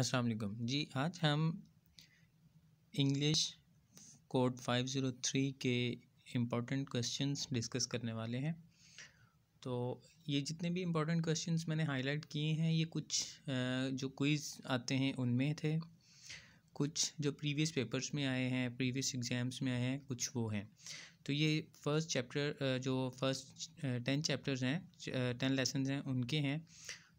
अस्सलाम वालेकुम जी आज हम इंग्लिश कोड 503 के इम्पॉर्टेंट क्वेश्चंस डिस्कस करने वाले हैं तो ये जितने भी इम्पॉर्टेंट क्वेश्चंस मैंने हाईलाइट किए हैं ये कुछ जो क्विज़ आते हैं उनमें थे कुछ जो प्रीवियस पेपर्स में आए हैं प्रीवियस एग्ज़ाम्स में आए हैं कुछ वो हैं तो ये फर्स्ट चैप्टर जो फर्स्ट टेन चैप्टर्स हैं टेन लेसन हैं उनके हैं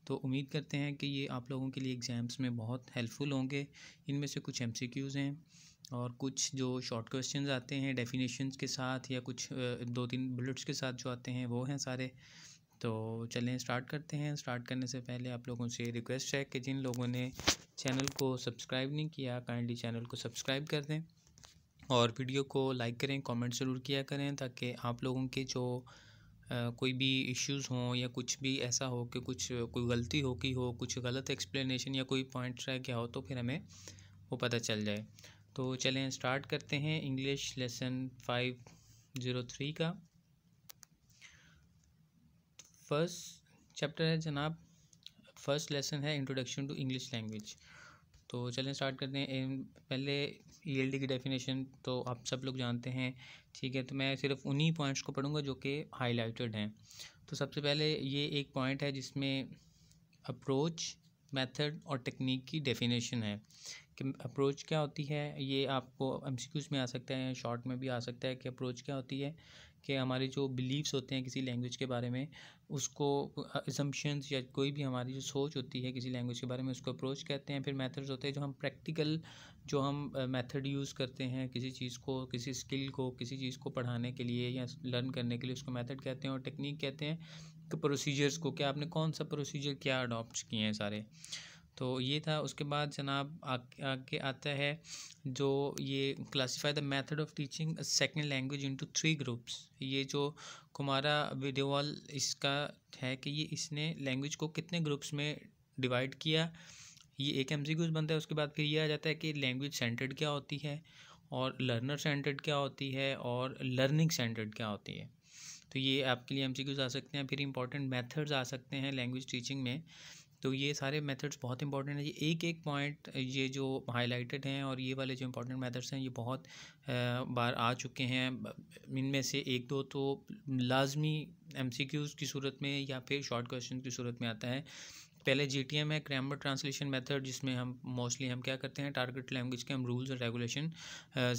तो उम्मीद करते हैं कि ये आप लोगों के लिए एग्ज़ाम्स में बहुत हेल्पफुल होंगे इनमें से कुछ एम हैं और कुछ जो शॉर्ट क्वेश्चन आते हैं डेफिनेशंस के साथ या कुछ दो तीन बुलेट्स के साथ जो आते हैं वो हैं सारे तो चलें स्टार्ट करते हैं स्टार्ट करने से पहले आप लोगों से रिक्वेस्ट है कि जिन लोगों ने चैनल को सब्सक्राइब नहीं किया काइंडली चैनल को सब्सक्राइब कर दें और वीडियो को लाइक करें कमेंट ज़रूर किया करें ताकि आप लोगों के जो कोई भी इश्यूज़ हों या कुछ भी ऐसा हो कि कुछ कोई गलती हो की हो कुछ गलत एक्सप्लेनेशन या कोई पॉइंट रह गया हो तो फिर हमें वो पता चल जाए तो चलें स्टार्ट करते हैं English lesson five zero three का फर्स्ट चैप्टर है जनाब फर्स्ट लेसन है इंट्रोडक्शन टू इंग्लिश लैंग्वेज तो चलें स्टार्ट करते हैं पहले ई e की डेफिनेशन तो आप सब लोग जानते हैं ठीक है तो मैं सिर्फ उन्हीं पॉइंट्स को पढ़ूंगा जो कि हाईलाइटेड हैं तो सबसे पहले ये एक पॉइंट है जिसमें अप्रोच मेथड और टेक्निक की डेफिनेशन है कि अप्रोच क्या होती है ये आपको एम में आ सकता है शॉर्ट में भी आ सकता है कि अप्रोच क्या होती है कि हमारे जो बिलीव्स होते हैं किसी लैंग्वेज के बारे में उसको एजम्पन्स या कोई भी हमारी जो सोच होती है किसी लैंग्वेज के बारे में उसको अप्रोच कहते हैं फिर मेथड्स होते हैं जो हम प्रैक्टिकल जो हम मेथड यूज़ करते हैं किसी चीज़ को किसी स्किल को किसी चीज़ को पढ़ाने के लिए या लर्न करने के लिए उसको मैथड कहते हैं और टेक्निक कहते हैं कि तो प्रोसीजर्स को क्या आपने कौन सा प्रोसीजर क्या अडोप्ट किए हैं सारे तो ये था उसके बाद जनाब आगे आता है जो ये classify the method of teaching second language into three groups ये जो कुमारा वीडियोवाल इसका है कि ये इसने लैंग्वेज को कितने ग्रुप्स में डिवाइड किया ये एक एम बनता है उसके बाद फिर ये आ जाता है कि लैंग्वेज सेंटर्ड क्या होती है और लर्नर सेंटर्ड क्या होती है और लर्निंग सेंटर्ड क्या होती है तो ये आपके लिए एम आ सकते हैं फिर इंपॉर्टेंट मेथड्स आ सकते हैं लैंग्वेज टीचिंग में तो ये सारे मेथड्स बहुत इंपॉर्टेंट हैं ये एक एक पॉइंट ये जो हाईलाइटेड हैं और ये वाले जो इंपॉर्टेंट मेथड्स हैं ये बहुत बार आ चुके हैं इनमें से एक दो तो लाजमी एम की सूरत में या फिर शॉर्ट क्वेश्चन की सूरत में आता है पहले जी टी एम है क्रैमर ट्रांसलेशन मेथड जिसमें हम मोस्टली हम क्या करते हैं टारगेट लैंग्वेज के हम रूल्स और रेगुलेशन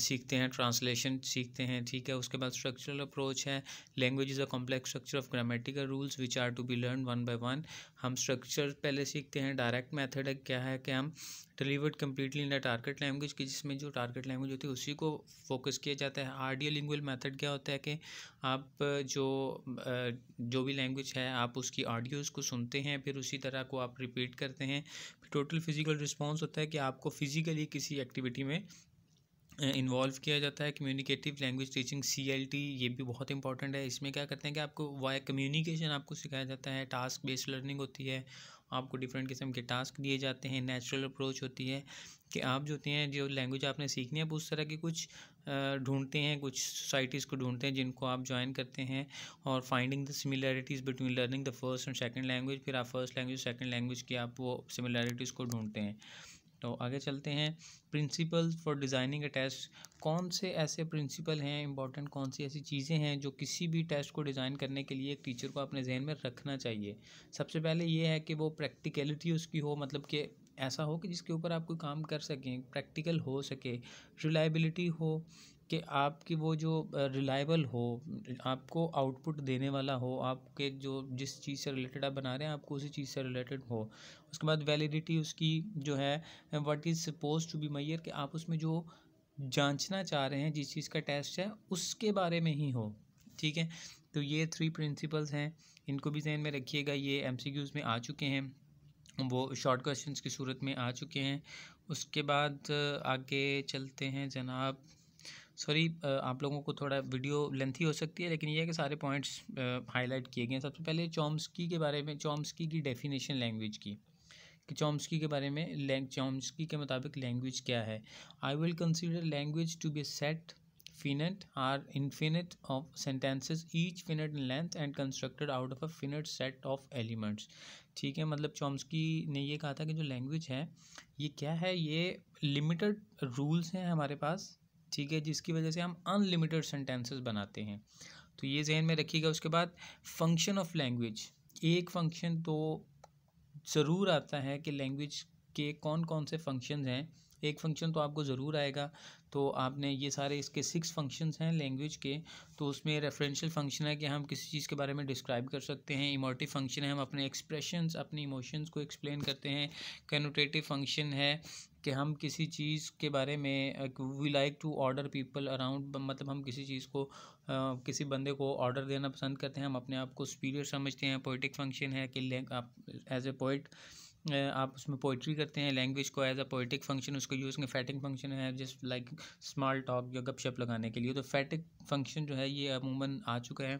सीखते हैं ट्रांसलेशन सीखते हैं ठीक है उसके बाद स्ट्रक्चरल अप्रोच है language is a complex structure of grammatical rules which are to be learn one by one हम स्ट्रक्चर पहले सीखते हैं डायरेक्ट मैथड है क्या है कि हम delivered completely in the target language की जिसमें जो टारगेट लैंग्वेज होती है उसी को फोकस किया जाता है आर डी लिंगुअल मैथड क्या होता है कि आप जो जो भी लैंग्वेज है आप उसकी ऑडियोज़ को सुनते हैं फिर उसी तरह को आप रिपीट करते हैं टोटल फिज़िकल रिस्पॉन्स होता है कि आपको फिज़िकली किसी एक्टिविटी में इन्वॉल्व किया जाता है communicative language teaching C L T ये भी बहुत इंपॉर्टेंट है इसमें क्या करते हैं कि आपको वाई कम्युनिकेशन आपको सिखाया जाता है टास्क बेस्ड लर्निंग होती है आपको डिफरेंट किस्म के टास्क दिए जाते हैं नेचुरल अप्रोच होती है कि आप जो होते हैं जो लैंग्वेज आपने सीखनी है उस तरह की कुछ ढूंढते हैं कुछ सोसाइटीज़ को ढूंढते हैं जिनको आप ज्वाइन करते हैं और finding the similarities between learning the first and second language फिर आप फर्स्ट लैंग्वेज सेकंड लैंग्वेज की आप वो सिमिलैरिटीज़ को ढूंढते हैं तो आगे चलते हैं principle for designing a test कौन से ऐसे प्रिंसिपल हैं इंपॉर्टेंट कौन सी ऐसी चीज़ें हैं जो किसी भी टेस्ट को डिज़ाइन करने के लिए एक टीचर को अपने जहन में रखना चाहिए सबसे पहले ये है कि वो प्रैक्टिकलिटी उसकी हो मतलब कि ऐसा हो कि जिसके ऊपर आप कोई काम कर सकें प्रैक्टिकल हो सके रिलायबिलिटी हो कि आपकी वो जो रिलायबल हो आपको आउटपुट देने वाला हो आपके जो जिस चीज़ से रिलेटेड आप बना रहे हैं आपको उसी चीज़ से रिलेटेड हो उसके बाद वैलिडिटी उसकी जो है what is suppose to be measure कि आप उसमें जो जांचना चाह रहे हैं जिस चीज़ का टेस्ट है उसके बारे में ही हो ठीक है तो ये थ्री प्रिंसिपल्स हैं इनको भी जहन में रखिएगा ये एम में आ चुके हैं वो शॉर्ट क्वेश्चंस की सूरत में आ चुके हैं उसके बाद आगे चलते हैं जनाब सॉरी आप लोगों को थोड़ा वीडियो लेंथी हो सकती है लेकिन ये है कि सारे पॉइंट्स हाईलाइट किए गए हैं सबसे पहले चॉम्सकी के बारे में चॉम्सकी की डेफिनेशन लैंग्वेज की कि चॉम्सकी के बारे में चॉम्सकी के मुताबिक लैंग्वेज क्या है I will consider language to be set finite or infinite of sentences each finite in length and constructed out of a finite set of elements ठीक है मतलब चॉम्सकी ने ये कहा था कि जो लैंग्वेज है ये क्या है ये लिमिटेड रूल्स हैं हमारे पास ठीक है जिसकी वजह से हम अनलिमिटेड सेंटेंसेस बनाते हैं तो ये जहन में रखिएगा उसके बाद फंक्शन ऑफ लैंग्वेज एक फंक्शन तो ज़रूर आता है कि लैंग्वेज के कौन कौन से फंक्शन हैं एक फंक्शन तो आपको ज़रूर आएगा तो आपने ये सारे इसके सिक्स फंक्शंस हैं लैंग्वेज के तो उसमें रेफरेंशियल फंक्शन है कि हम किसी चीज़ के बारे में डिस्क्राइब कर सकते हैं इमोटिव फंक्शन है हम अपने एक्सप्रेशंस अपने इमोशंस को एक्सप्लेन करते हैं कनोटेटिव फंक्शन है कि हम किसी चीज़ के बारे में we like to order people around मतलब हम किसी चीज़ को आ, किसी बंदे को ऑर्डर देना पसंद करते हैं हम अपने आप को सुपीरियर समझते हैं पोइटिक फंक्शन है कि आप एज ए पोइट आप उसमें पोइट्री करते हैं लैंग्वेज को एज अ पोइटिक फंक्शन उसको यूज़ करें फैटिक फंक्शन है जस्ट लाइक स्मॉल टॉक या गपशप लगाने के लिए तो फैटिक फंक्शन जो है ये अमूमन आ चुका है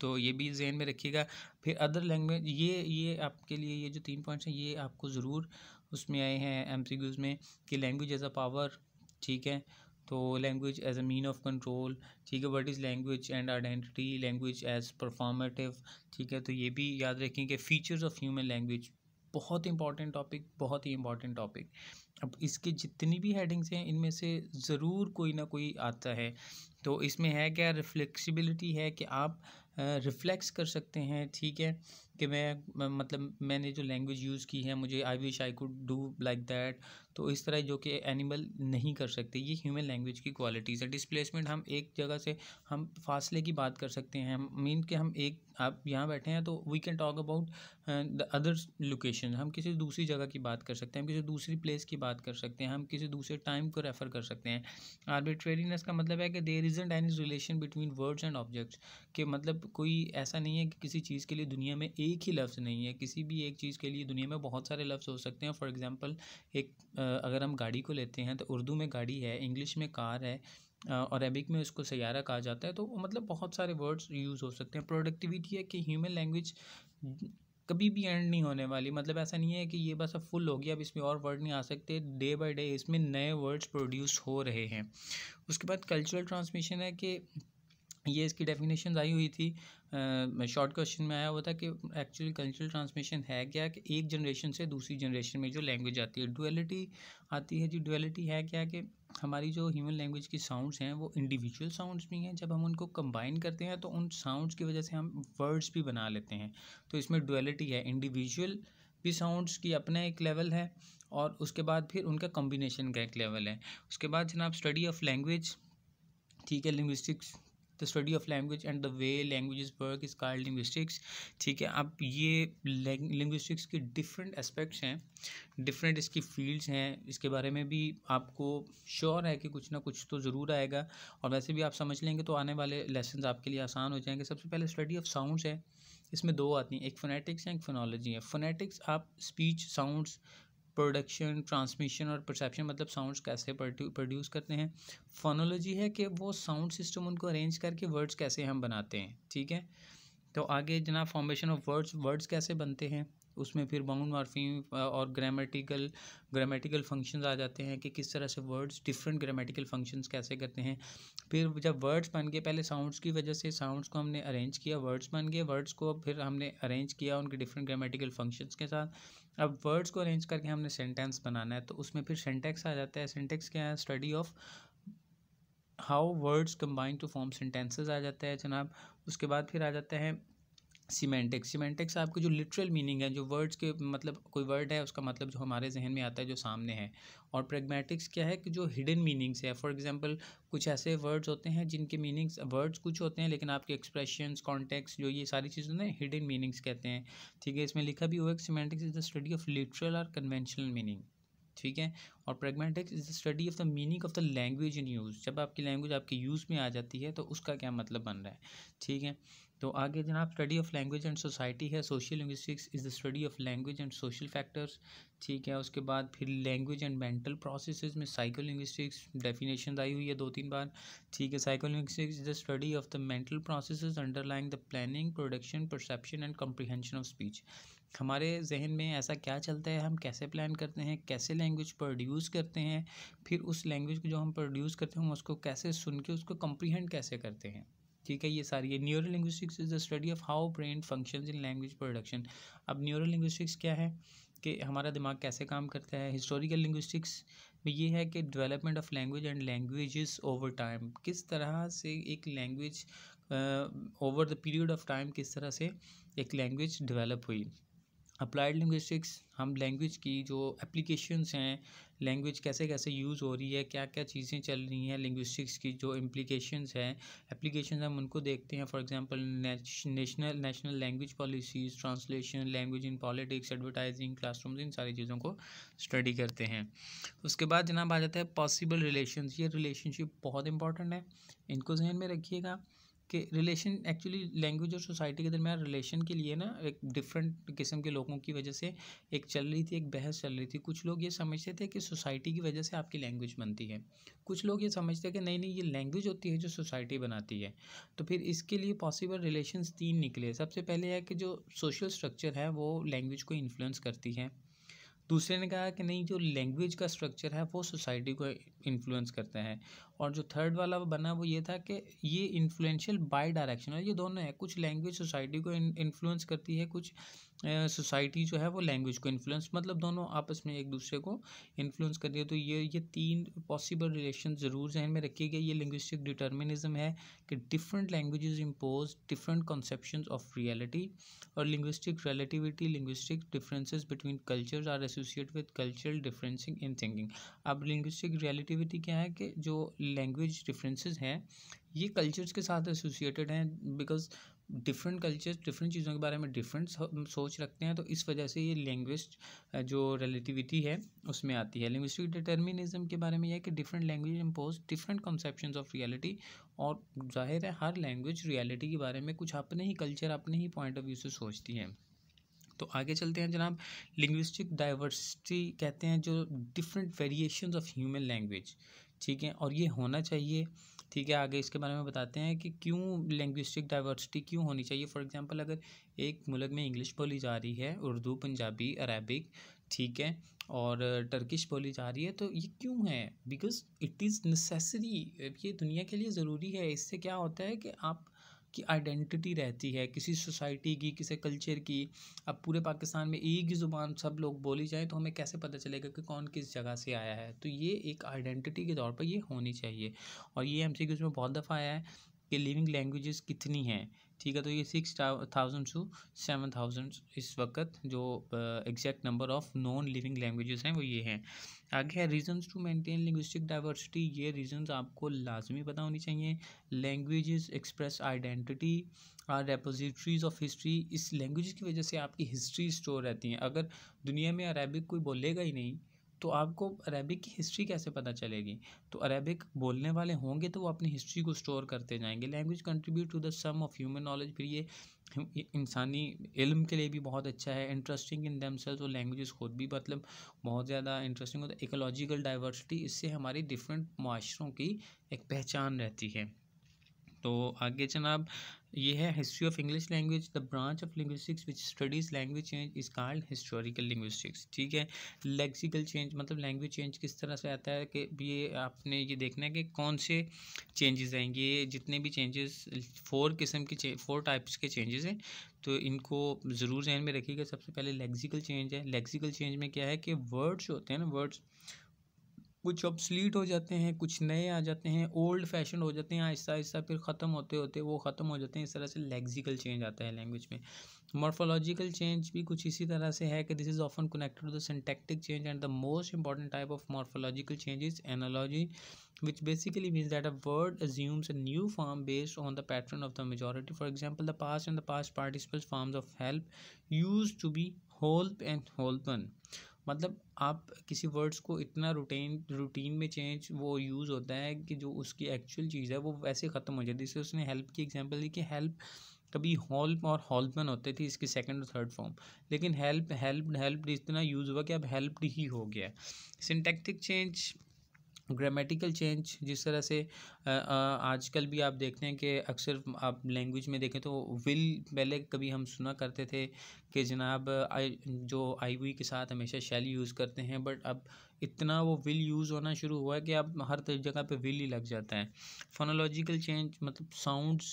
तो ये भी जहन में रखिएगा फिर अदर लैंग्वेज ये ये आपके लिए ये जो तीन पॉइंट्स हैं ये आपको ज़रूर उसमें आए हैं एम में कि लैंग्वेज एज अ पावर ठीक है तो language as a mean of control ठीक है what is language and identity language as performative ठीक है तो ये भी याद रखें कि फ़ीचर्स ऑफ ह्यूमन लैंग्वेज बहुत इंपॉर्टेंट टॉपिक बहुत ही इंपॉर्टेंट टॉपिक अब इसके जितनी भी हेडिंग्स हैं इनमें से ज़रूर कोई ना कोई आता है तो इसमें है क्या रिफ्लेक्सिबिलिटी है कि आप रिफ्लेक्स कर सकते हैं ठीक है कि मैं मतलब मैंने जो लैंग्वेज यूज़ की है मुझे I wish I could do like that तो इस तरह जो कि एनिमल नहीं कर सकते ये ह्यूमन लैंग्वेज की क्वालिटीज़ है डिस्प्लेसमेंट हम एक जगह से हम फासले की बात कर सकते हैं मीन कि हम एक आप यहाँ बैठे हैं तो we can talk about the other location हम किसी दूसरी जगह की बात कर सकते हैं हम किसी दूसरी प्लेस की बात कर सकते हैं हम किसी दूसरे टाइम को रेफ़र कर सकते हैं आर्बिट्रेरीनेस का मतलब है कि there is and any relation between words and objects कि मतलब कोई ऐसा नहीं है कि किसी चीज़ के लिए दुनिया में एक ही लफ्ज़ नहीं है किसी भी एक चीज़ के लिए दुनिया में बहुत सारे लफ्ज़ हो सकते हैं फॉर एग्ज़ाम्पल एक आ, अगर हम गाड़ी को लेते हैं तो उर्दू में गाड़ी है इंग्लिश में कार है और अरेबिक में उसको सयारा कहा जाता है तो मतलब बहुत सारे वर्ड्स यूज़ हो सकते हैं प्रोडक्टिविटी है कि ह्यूमन लैंग्वेज कभी भी एंड नहीं होने वाली मतलब ऐसा नहीं है कि ये बस अब फुल हो गया अब इसमें और वर्ड नहीं आ सकते डे बाय डे इसमें नए वर्ड्स प्रोड्यूस हो रहे हैं उसके बाद कल्चरल ट्रांसमिशन है कि ये इसकी डेफिनेशन आई हुई थी शॉर्ट क्वेश्चन में आया हुआ था कि एक्चुअली कल्चरल ट्रांसमिशन है क्या कि एक जनरेशन से दूसरी जनरेशन में जो लैंग्वेज आती है डुअलिटी आती है जी डुअलिटी है क्या कि हमारी जो ह्यूमन लैंग्वेज की साउंड्स हैं वो इंडिविजुअल साउंड्स भी हैं जब हम उनको कंबाइन करते हैं तो उन साउंड्स की वजह से हम वर्ड्स भी बना लेते हैं तो इसमें डुअलिटी है इंडिविजुअल भी साउंड्स की अपना एक लेवल है और उसके बाद फिर उनका कम्बिनेशन का एक लेवल है उसके बाद जनाब स्टडी ऑफ लैंग्वेज ठीक है linguistics study of language and the way language work is called linguistics ठीक है अब ये लिंग्विस्टिक्स के डिफरेंट एस्पेक्ट्स हैं डिफरेंट इसकी फील्ड्स हैं इसके बारे में भी आपको श्योर है कि कुछ ना कुछ तो ज़रूर आएगा और वैसे भी आप समझ लेंगे तो आने वाले लेसन आपके लिए आसान हो जाएंगे सबसे पहले स्टडी ऑफ साउंड्स है इसमें दो आती हैं एक फोनेटिक्स है एक फोनोलॉजी है फोनेटिक्स आप स्पीच साउंड्स प्रोडक्शन ट्रांसमिशन और परसेप्शन मतलब साउंड्स कैसे प्रोड्यूस करते हैं फोनोलॉजी है कि वो साउंड सिस्टम उनको अरेंज करके वर्ड्स कैसे हम बनाते हैं ठीक है तो आगे जना फॉर्मेशन ऑफ वर्ड्स वर्ड्स कैसे बनते हैं उसमें फिर बाउंड मार्फी और ग्रामेटिकल ग्रामेटिकल फंक्शंस आ जाते हैं कि किस तरह से वर्ड्स डिफरेंट ग्रामेटिकल फंक्शंस कैसे करते हैं फिर जब वर्ड्स बन गए पहले साउंड्स की वजह से साउंड्स को हमने अरेंज किया वर्ड्स बन गए वर्ड्स को फिर हमने अरेंज किया उनके डिफरेंट ग्रामेटिकल फंक्शंस के साथ अब वर्ड्स को अरेंज करके हमने सेंटेंस बनाना है तो उसमें फिर सेंटेक्स आ जाता है सेंटेक्स क्या है study of how words combine to form sentences आ जाता है जनाब उसके बाद फिर आ जाता है सीमेंटिक्स सीमेंटिक्स आपकी जो लिटरल मीनिंग है जो वर्ड्स के मतलब कोई वर्ड है उसका मतलब जो हमारे जहन में आता है जो सामने है और प्रेगमेटिक्स क्या है कि जो हिडन मीनिंग्स है फॉर एग्जांपल कुछ ऐसे वर्ड्स होते हैं जिनके मीनिंग्स वर्ड्स कुछ होते हैं लेकिन आपके एक्सप्रेशंस कॉन्टेक्स्ट जो ये सारी चीज़ें ना हिडन मीनिंग्स कहते हैं ठीक है इसमें लिखा भी हुआ है semantics is the study of literal और कन्वेंशनल मीनिंग ठीक है और pragmatics is the study of the meaning of the language in use जब आपकी लैंग्वेज आपके यूज़ में आ जाती है तो उसका क्या मतलब बन रहा है ठीक है तो आगे जनाब study of language and society है social linguistics is the study of language and social factors ठीक है उसके बाद फिर लैंग्वेज एंड मेंटल प्रोसेसेस में साइको लिंग्विस्टिक्स डेफिनेशन आई हुई है दो तीन बार ठीक है psycholinguistics is the study of the mental process underlying the planning production perception and comprehension of speech हमारे जहन में ऐसा क्या चलता है हम कैसे प्लान करते हैं कैसे लैंग्वेज प्रोड्यूस करते हैं फिर उस लैंग्वेज को जो हम प्रोड्यूस करते हैं हम उसको कैसे सुन के उसको कम्प्रीहेंड कैसे करते हैं ठीक है ये सारी है neurolinguistics is the study of how brain function in language production अब न्यूरो लिंग्विस्टिक्स क्या है कि हमारा दिमाग कैसे काम करता है हिस्टोरिकल लिंग्विस्टिक्स में ये है कि development of language and languages over time किस तरह से एक language over the period of time किस तरह से एक लैंग्वेज डिवेलप हुई अप्लाइड लिंग्विस्टिक्स हम लैंग्वेज की जो एप्लीकेशंस हैं लैंग्वेज कैसे कैसे यूज़ हो रही है क्या क्या चीज़ें चल रही हैं लिंग्विस्टिक्स की जो इम्प्लीकेशन हैं एप्लीकेशन हम उनको देखते हैं for example national national language policies translation language in politics advertising classrooms इन सारी चीज़ों को स्टडी करते हैं उसके बाद जनाब आ जाता है पॉसिबल रिलेशन ये रिलेशनशिप बहुत इंपॉर्टेंट है इनको जहन में रखिएगा कि रिलेशन एक्चुअली लैंग्वेज और सोसाइटी के दरमियान रिलेशन के लिए ना एक डिफरेंट किस्म के लोगों की वजह से एक चल रही थी एक बहस चल रही थी कुछ लोग ये समझते थे कि सोसाइटी की वजह से आपकी लैंग्वेज बनती है कुछ लोग ये समझते कि नहीं नहीं ये लैंग्वेज होती है जो सोसाइटी बनाती है तो फिर इसके लिए पॉसिबल रिलेशंस तीन निकले सबसे पहले है कि जो सोशल स्ट्रक्चर है वो लैंग्वेज को इन्फ्लुएंस करती है दूसरे ने कहा कि नहीं जो लैंग्वेज का स्ट्रक्चर है वो सोसाइटी को इन्फ्लुएंस करता है और जो थर्ड वाला बना वो ये था कि ये इन्फ्लुएंशियल बाई डायरेक्शनल ये दोनों है कुछ लैंग्वेज सोसाइटी को इन्फ्लुएंस करती है कुछ सोसाइटी जो है वो लैंग्वेज को इन्फ्लुएंस मतलब दोनों आपस में एक दूसरे को इन्फ्लुएंस करती है तो ये ये तीन पॉसिबल रिलेशन ज़रूर जहन में रखी गए ये लिंग्विस्टिक डिटर्मिनिज्म है कि different language impose different conception of reality और linguistic relativity linguistic difference between cultures are associate with cultural differencing in thinking अब लिंग्विस्टिक रियलिटिविटी क्या है कि जो लैंग्वेज डिफरेंसेस हैं ये कल्चर्स के साथ एसोसिएटेड हैं बिकॉज डिफरेंट कल्चर्स डिफरेंट चीज़ों के बारे में डिफरेंट सोच रखते हैं तो इस वजह से ये लैंग्वेज जो रिलेटिविटी है उसमें आती है लिंग्विस्टिक डिटर्मिनिज्म के बारे में यह है कि different language impose different conception of reality और जाहिर है हर लैंग्वेज रियलिटी के बारे में कुछ अपने ही कल्चर अपने ही पॉइंट ऑफ व्यू से सोचती है तो आगे चलते हैं जनाब लिंग्विस्टिक डाइवर्सिटी कहते हैं जो different variation of human language ठीक है और ये होना चाहिए ठीक है आगे इसके बारे में बताते हैं कि क्यों लैंग्विस्टिक डाइवर्सिटी क्यों होनी चाहिए फॉर एग्जांपल अगर एक मुल्क में इंग्लिश बोली जा रही है उर्दू पंजाबी अरबिक ठीक है और टर्किश बोली जा रही है तो ये क्यों है बिकॉज इट इज़ नेसेसरी ये दुनिया के लिए ज़रूरी है इससे क्या होता है कि आप की आइडेंटिटी रहती है किसी सोसाइटी की किसी कल्चर की अब पूरे पाकिस्तान में एक ही ज़ुबान सब लोग बोली जाए तो हमें कैसे पता चलेगा कि कौन किस जगह से आया है तो ये एक आइडेंटिटी के तौर पर ये होनी चाहिए और ये एम सी में बहुत दफ़ा आया है कि लिविंग लैंग्वेजेस कितनी हैं ठीक है तो ये six thousand to seven thousand इस वक्त जो exact number of non living languages हैं वो ये हैं आगे है reasons to maintain linguistic diversity ये रीजंस आपको लाजमी पता होनी चाहिए लैंग्वेजेस एक्सप्रेस आइडेंटिटी और रेपोजिट्रीज ऑफ हिस्ट्री इस लैंग्वेज की वजह से आपकी हिस्ट्री स्टोर रहती हैं अगर दुनिया में अरेबिक कोई बोलेगा ही नहीं तो आपको अरेबिक की हिस्ट्री कैसे पता चलेगी तो अरेबिक बोलने वाले होंगे तो वो अपनी हिस्ट्री को स्टोर करते जाएंगे language contribute to the sum of human knowledge फिर ये इंसानी इल्म के लिए भी बहुत अच्छा है इंटरेस्टिंग इन दम सेल्स और लैंग्वेज खुद भी मतलब बहुत ज़्यादा इंटरेस्टिंग होता है इकोलॉजिकल डाइवर्सिटी इससे हमारी डिफरेंट माशरों की एक पहचान रहती है तो आगे जनाब ये है history of English language the branch of linguistics which studies language change is called historical linguistics ठीक है लेक्सिकल चेंज मतलब लैंग्वेज चेंज किस तरह से आता है कि ये आपने ये देखना है कि कौन से चेंजेस आएंगे ये जितने भी चेंजेस फोर किस्म के फोर टाइप्स के चेंजेस हैं तो इनको ज़रूर जहन में रखिएगा सबसे पहले लेक्सिकल चेंज है लेक्सिकल चेंज में क्या है कि वर्ड्स होते हैं ना वर्ड्स कुछ ऑब्सलीट हो जाते हैं कुछ नए आ जाते हैं ओल्ड फैशन हो जाते हैं आहिस्ता आहिस्ता फिर ख़त्म होते होते वो ख़त्म हो जाते हैं इस तरह से लेग्जिकल चेंज आता है लैंग्वेज में मॉर्फोलॉजिकल चेंज भी कुछ इसी तरह से है कि this is often connected to the syntactic change and the most important type of morphological change is which basically basically that a word word assumes new form based on the pattern of the majority for example the the and the the participles participle of help use to be holp and holpen मतलब आप किसी words को इतना routine routine में change वो use होता है कि जो उसकी एक्चुअल चीज़ है वो वैसे ख़त्म हो जाती है जैसे उसने हेल्प की एग्जांपल दी कि हेल्प कभी हॉल्प और हॉल्पमैन होते थे इसकी सेकंड और थर्ड फॉर्म लेकिन हेल्प हेल्प हेल्प इतना यूज़ हुआ कि अब हेल्प ही हो गया सिंटेक्टिक चेंज ग्रामेटिकल चेंज जिस तरह से आजकल भी आप देखते हैं कि अक्सर आप लैंग्वेज में देखें तो विल पहले कभी हम सुना करते थे कि जनाब आई जो आई वी के साथ हमेशा शैली यूज़ करते हैं बट अब इतना वो विल यूज़ होना शुरू हुआ है कि आप हर जगह पे विल ही लग जाता है फोनोलॉजिकल चेंज मतलब साउंड्स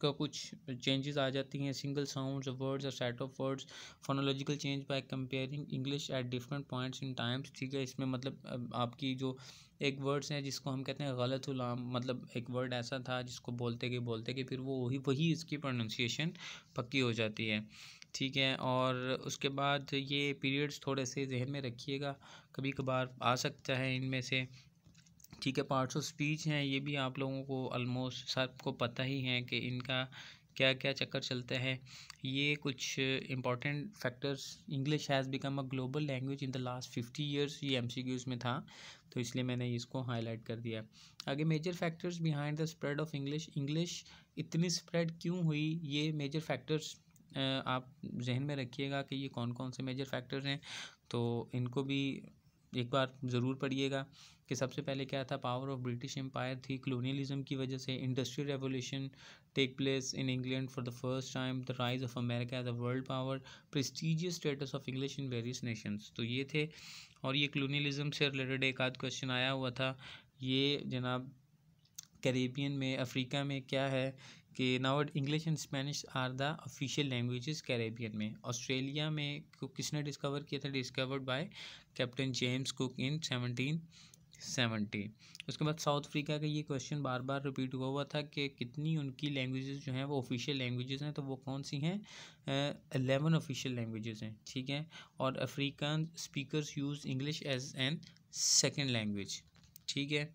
का कुछ चेंजेस आ जाती हैं सिंगल साउंड्स वर्ड्स और set of words phonological change by comparing English at different points in times ठीक है इसमें मतलब आपकी जो एक वर्ड्स हैं जिसको हम कहते हैं गलत उलाम मतलब एक वर्ड ऐसा था जिसको बोलते गए बोलते कि फिर वो वही वही इसकी प्रोनाउंसिएशन पक्की हो जाती है ठीक है और उसके बाद ये पीरियड्स थोड़े से जहन में रखिएगा कभी कभार आ सकता है इनमें से ठीक है पार्ट्स ऑफ स्पीच हैं ये भी आप लोगों को ऑलमोस्ट सबको पता ही है कि इनका क्या क्या चक्कर चलता है ये कुछ important factors English has become a global language in the last fifty years ये एम में था तो इसलिए मैंने इसको हाईलाइट कर दिया आगे major factors behind the spread of English English इतनी स्प्रेड क्यों हुई ये मेजर फैक्टर्स आप जहन में रखिएगा कि ये कौन कौन से मेजर फैक्टर्स हैं तो इनको भी एक बार ज़रूर पढ़िएगा कि सबसे पहले क्या था पावर ऑफ ब्रिटिश एम्पायर थी कलोनियलिज्म की वजह से industrial revolution take place in England for the first time the rise of America as a world power prestigious status of English in various nations तो ये थे और ये कलोनियलिज्म से रिलेटेड एक आध क्वेश्चन आया हुआ था ये जनाब कैरेबियन में अफ्रीका में क्या है कि now English and Spanish are the official languages Caribbean में ऑस्ट्रेलिया में को किसने डिस्कवर किया था discovered by captain James Cook in seventeen seventy उसके बाद साउथ अफ्रीका का ये क्वेश्चन बार बार रिपीट हुआ हुआ था कि कितनी उनकी लैंग्वेजेस जो हैं वो ऑफिशियल लैंग्वेजेस हैं तो वो कौन सी हैं अलेवन ऑफिशियल लैंग्वेजेस हैं ठीक है और African speakers use English as an second language ठीक है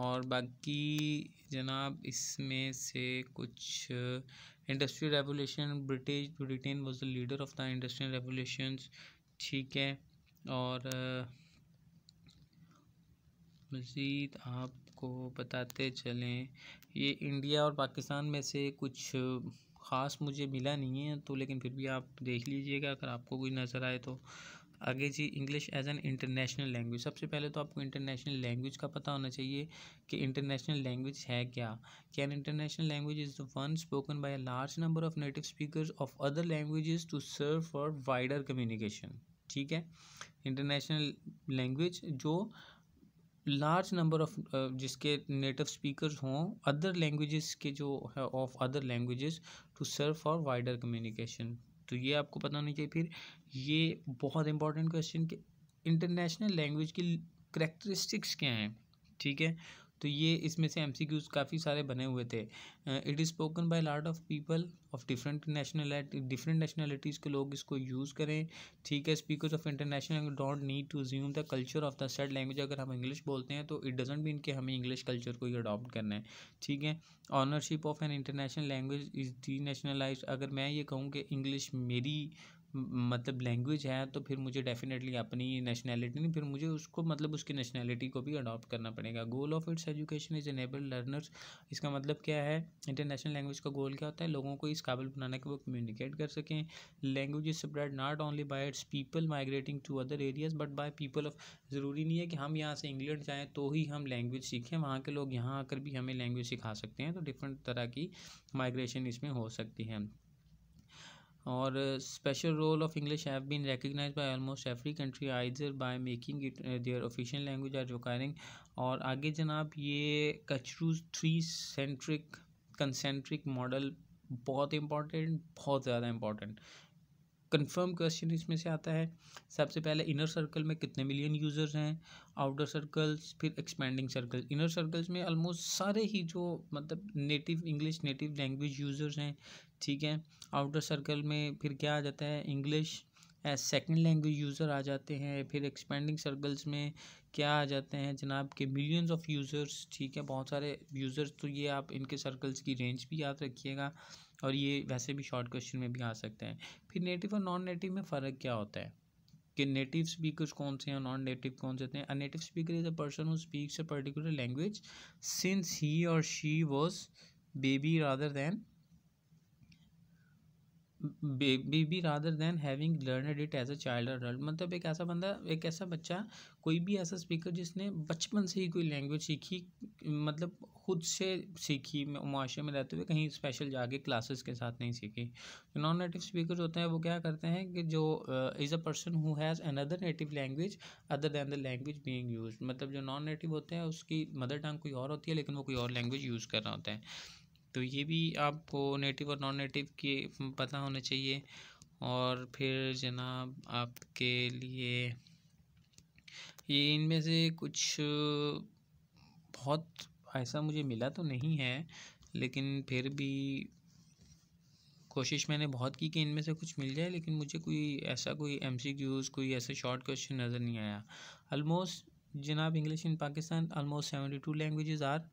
और बाकी जनाब इसमें से कुछ industrial revolution British Britain was the leader of the industrial revolution ठीक है और uh, मज़ीद आपको बताते चलें ये इंडिया और पाकिस्तान में से कुछ uh, ख़ास मुझे मिला नहीं है तो लेकिन फिर भी आप देख लीजिएगा अगर आपको कोई नज़र आए तो आगे जी English as an international language सबसे पहले तो आपको इंटरनेशनल लैंग्वेज का पता होना चाहिए कि इंटरनेशनल लैंग्वेज है क्या can international language is the one spoken by a large number of native speakers of other languages to serve for wider communication ठीक है इंटरनेशनल लैंग्वेज जो लार्ज नंबर ऑफ जिसके नेटिव स्पीकर्स हों other languages के जो है of other languages to serve for wider communication तो ये आपको पता होना चाहिए फिर ये बहुत इंपॉर्टेंट क्वेश्चन कि इंटरनेशनल लैंग्वेज की करेक्टरिस्टिक्स क्या हैं ठीक है तो ये इसमें से एम काफ़ी सारे बने हुए थे it is spoken by lot of people of different national different nationalities के लोग इसको यूज़ करें ठीक है speakers of international don't need to assume the culture of the set language अगर हम इंग्लिश बोलते हैं तो इट डजेंट मीन कि हमें इंग्लिश कल्चर को ही अडॉप्ट करना है ठीक है ownership of an international language is denationalize अगर मैं ये कहूँ कि इंग्लिश मेरी मतलब लैंग्वेज है तो फिर मुझे डेफिनेटली अपनी नेशनैलिटी नहीं फिर मुझे उसको मतलब उसकी नेशनैलिटी को भी अडॉप्ट करना पड़ेगा goal of its education is enable learners इसका मतलब क्या है इंटरनेशनल लैंग्वेज का गोल क्या होता है लोगों को इस काबिल बनाना कि वो कम्युनिकेट कर सकें language is spread not only by its people migrating to other areas but by people of ज़रूरी नहीं है कि हम यहाँ से इंग्लैंड जाएँ तो ही हम लैंग्वेज सीखें वहाँ के लोग यहाँ आकर भी हमें लैंग्वेज सिखा सकते हैं तो डिफरेंट तरह की माइग्रेशन इसमें हो सकती है और special role of English have been recognize by almost every country either by making it their official language or requiring और आगे जनाब ये Kachru three centric concentric model बहुत इंपॉर्टेंट बहुत ज़्यादा इम्पॉर्टेंट कंफर्म क्वेश्चन इसमें से आता है सबसे पहले इनर सर्कल में कितने मिलियन यूज़र्स हैं आउटर सर्कल्स फिर एक्सपेंडिंग सर्कल इनर सर्कल्स में ऑलमोस्ट सारे ही जो मतलब native English native language users हैं ठीक है आउटर सर्कल में फिर क्या आ जाता है English as second language user आ जाते हैं फिर एक्सपेंडिंग सर्कल्स में क्या आ जाते हैं जनाब के मिलियंस ऑफ यूज़र्स ठीक है बहुत सारे यूज़र्स तो ये आप इनके सर्कल्स की रेंज भी याद रखिएगा और ये वैसे भी शॉर्ट क्वेश्चन में भी आ सकते हैं फिर नेटिव और नॉन नेटिव में फ़र्क क्या होता है कि नेटिव स्पीकर्स कौन से हैं नॉन नेटिव कौन से होते हैं native speaker is a person who speaks a particular language since he और she was baby rather than baby rather than having learned it as a child adult मतलब एक ऐसा बंदा एक ऐसा बच्चा कोई भी ऐसा स्पीकर जिसने बचपन से ही कोई लैंग्वेज सीखी मतलब खुद से सीखी मुआरे में रहते हुए कहीं स्पेशल जाके क्लासेस के साथ नहीं सीखी नॉन नेटिव स्पीकर होते हैं वो क्या करते हैं कि जो is a person who has another native language other than the language being use मतलब जो नॉन नेटिव होते हैं उसकी मदर टंग कोई और होती है लेकिन वो कोई और लैंग्वेज यूज़ कर रहा होता है तो ये भी आपको नेटिव और नॉन नेटिव की पता होना चाहिए और फिर जनाब आपके लिए ये इनमें से कुछ बहुत ऐसा मुझे मिला तो नहीं है लेकिन फिर भी कोशिश मैंने बहुत की कि इनमें से कुछ मिल जाए लेकिन मुझे कोई ऐसा कोई एम सी क्यूज़ कोई ऐसा शॉर्ट क्वेश्चन नज़र नहीं आया आलमोस्ट जनाब English in Pakistan almost seventy two languages are